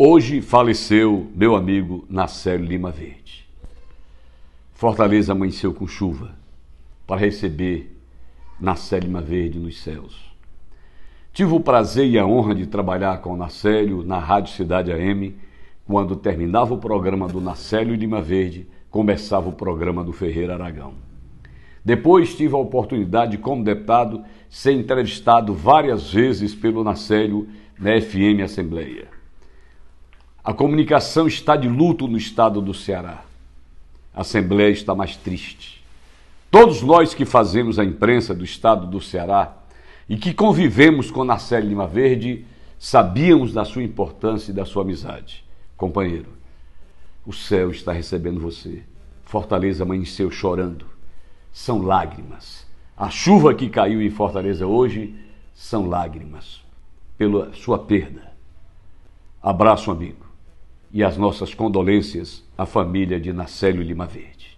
Hoje faleceu meu amigo Nacélio Lima Verde. Fortaleza amanheceu com chuva para receber Nacélio Lima Verde nos céus. Tive o prazer e a honra de trabalhar com o Nacélio na Rádio Cidade AM, quando terminava o programa do Nacélio Lima Verde, começava o programa do Ferreira Aragão. Depois tive a oportunidade, como deputado, ser entrevistado várias vezes pelo Nacélio na FM Assembleia. A comunicação está de luto no estado do Ceará. A Assembleia está mais triste. Todos nós que fazemos a imprensa do estado do Ceará e que convivemos com Narcélio Lima Verde sabíamos da sua importância e da sua amizade. Companheiro, o céu está recebendo você. Fortaleza amanheceu chorando. São lágrimas. A chuva que caiu em Fortaleza hoje são lágrimas pela sua perda. Abraço, amigo e as nossas condolências à família de Nacélio Lima Verde.